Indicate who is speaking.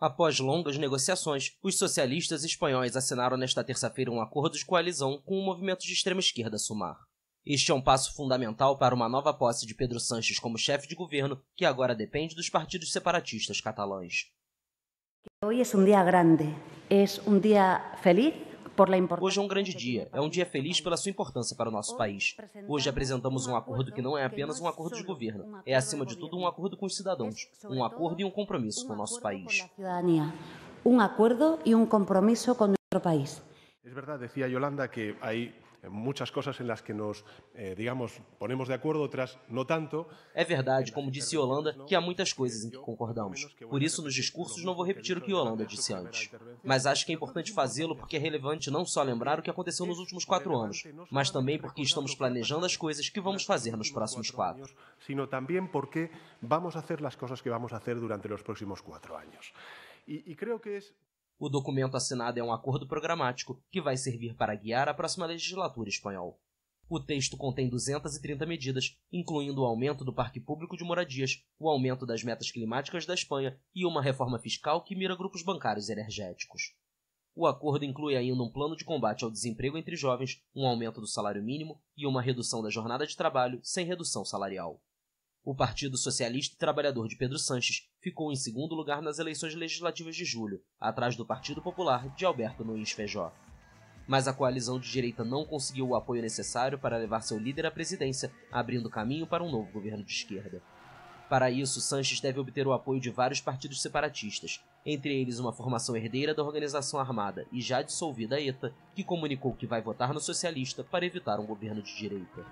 Speaker 1: Após longas negociações, os socialistas espanhóis assinaram nesta terça-feira um acordo de coalizão com o movimento de extrema esquerda Sumar. Este é um passo fundamental para uma nova posse de Pedro Sanches como chefe de governo, que agora depende dos partidos separatistas catalães.
Speaker 2: Hoje é um dia grande, é um dia feliz
Speaker 1: Hoje é um grande dia, é um dia feliz pela sua importância para o nosso país. Hoje apresentamos um acordo que não é apenas um é acordo de governo, é acima de tudo um acordo com os cidadãos, é, um acordo e um compromisso com o
Speaker 3: nosso país.
Speaker 2: Um acordo e um compromisso com o nosso país.
Speaker 3: É verdade, dizia Yolanda que muchas cosas en las que nos, eh, digamos, ponemos de acuerdo, otras no tanto. É verdade, como disse Yolanda, que há muitas coisas em que concordamos. Por isso,
Speaker 1: nos discursos, não vou repetir o que Yolanda disse antes. Mas acho que é importante fazê-lo porque é relevante não só
Speaker 3: lembrar o que aconteceu nos últimos quatro anos, mas também porque estamos planejando as coisas que vamos fazer nos próximos quatro. Sino também porque vamos fazer as coisas que vamos fazer durante os próximos quatro anos. E, e creio que é... O documento assinado é um acordo programático que vai
Speaker 1: servir para guiar a próxima legislatura espanhol. O texto contém 230 medidas, incluindo o aumento do parque público de moradias, o aumento das metas climáticas da Espanha e uma reforma fiscal que mira grupos bancários energéticos. O acordo inclui ainda um plano de combate ao desemprego entre jovens, um aumento do salário mínimo e uma redução da jornada de trabalho sem redução salarial. O Partido Socialista e Trabalhador de Pedro Sanches ficou em segundo lugar nas eleições legislativas de julho, atrás do Partido Popular de Alberto Nunes Feijó. Mas a coalizão de direita não conseguiu o apoio necessário para levar seu líder à presidência, abrindo caminho para um novo governo de esquerda. Para isso, Sanches deve obter o apoio de vários partidos separatistas, entre eles uma formação herdeira da organização armada e já dissolvida a ETA, que comunicou que vai votar no socialista para evitar um governo de direita.